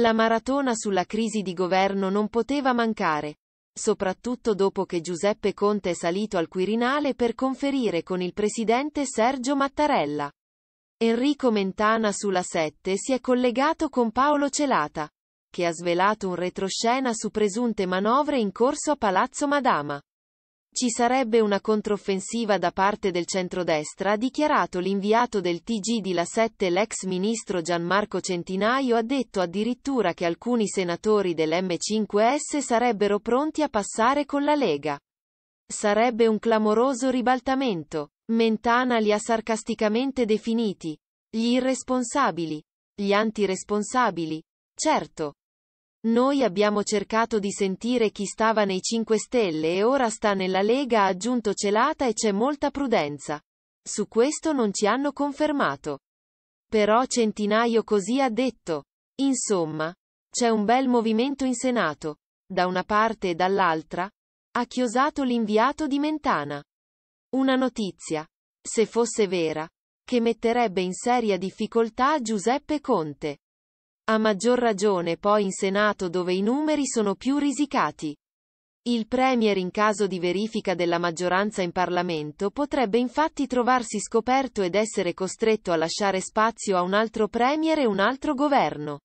La maratona sulla crisi di governo non poteva mancare, soprattutto dopo che Giuseppe Conte è salito al Quirinale per conferire con il presidente Sergio Mattarella. Enrico Mentana sulla 7 si è collegato con Paolo Celata, che ha svelato un retroscena su presunte manovre in corso a Palazzo Madama. Ci sarebbe una controffensiva da parte del centrodestra ha dichiarato l'inviato del TG di La 7 l'ex ministro Gianmarco Centinaio ha detto addirittura che alcuni senatori dell'M5S sarebbero pronti a passare con la Lega. Sarebbe un clamoroso ribaltamento. Mentana li ha sarcasticamente definiti. Gli irresponsabili. Gli antiresponsabili. Certo. Noi abbiamo cercato di sentire chi stava nei 5 Stelle e ora sta nella Lega ha aggiunto celata e c'è molta prudenza. Su questo non ci hanno confermato. Però Centinaio così ha detto. Insomma, c'è un bel movimento in Senato, da una parte e dall'altra, ha chiosato l'inviato di Mentana. Una notizia, se fosse vera, che metterebbe in seria difficoltà Giuseppe Conte. A maggior ragione poi in Senato dove i numeri sono più risicati. Il Premier in caso di verifica della maggioranza in Parlamento potrebbe infatti trovarsi scoperto ed essere costretto a lasciare spazio a un altro Premier e un altro governo.